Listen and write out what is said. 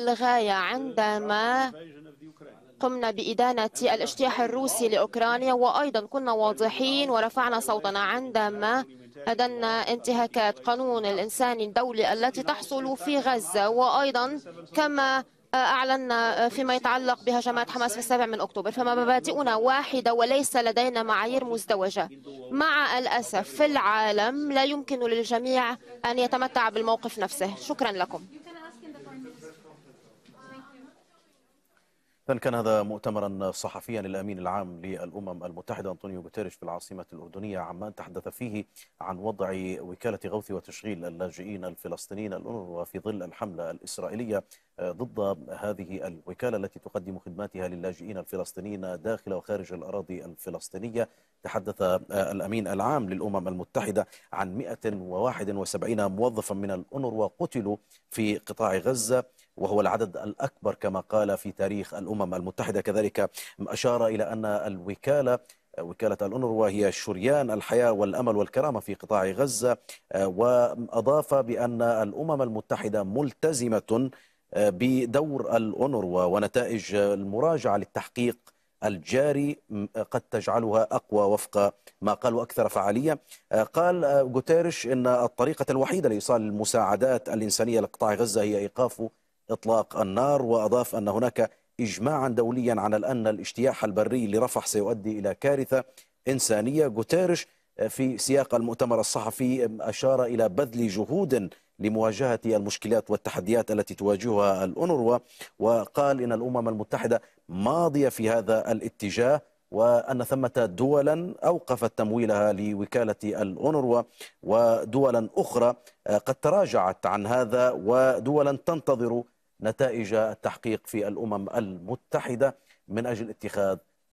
للغاية عندما قمنا بإدانة الاجتياح الروسي لأوكرانيا وأيضا كنا واضحين ورفعنا صوتنا عندما أدنا انتهاكات قانون الإنسان الدولي التي تحصل في غزة وأيضا كما أعلنا فيما يتعلق بهجمات حماس في السابع من أكتوبر فما مبادئنا واحدة وليس لدينا معايير مزدوجة مع الأسف في العالم لا يمكن للجميع أن يتمتع بالموقف نفسه شكرا لكم إذا كان هذا مؤتمرا صحفيا للأمين العام للأمم المتحدة أنطونيو غوتيريش في العاصمة الأردنية عمان تحدث فيه عن وضع وكالة غوث وتشغيل اللاجئين الفلسطينيين الأونروا في ظل الحملة الإسرائيلية ضد هذه الوكالة التي تقدم خدماتها للاجئين الفلسطينيين داخل وخارج الأراضي الفلسطينية تحدث الأمين العام للأمم المتحدة عن 171 موظفا من الأونروا قتلوا في قطاع غزة وهو العدد الأكبر كما قال في تاريخ الأمم المتحدة كذلك أشار إلى أن الوكالة وكالة الأونروا هي شريان الحياة والأمل والكرامة في قطاع غزة وأضاف بأن الأمم المتحدة ملتزمة آه، بدور الأونروا ونتائج المراجعة للتحقيق الجاري قد تجعلها أقوى وفق ما آه، قال وأكثر فعالية قال جوتيرش أن الطريقة الوحيدة لإيصال المساعدات الإنسانية لقطاع غزة هي إيقاف إطلاق النار وأضاف أن هناك إجماعا دوليا على أن الاجتياح البري لرفح سيؤدي إلى كارثة إنسانية جوتيرش آه، في سياق المؤتمر الصحفي أشار إلى بذل جهود لمواجهة المشكلات والتحديات التي تواجهها الأونروا وقال إن الأمم المتحدة ماضية في هذا الاتجاه وأن ثمة دولا أوقفت تمويلها لوكالة الأونروا ودولا أخرى آه، قد تراجعت عن هذا ودولا تنتظر نتائج التحقيق في الأمم المتحدة من أجل اتخاذ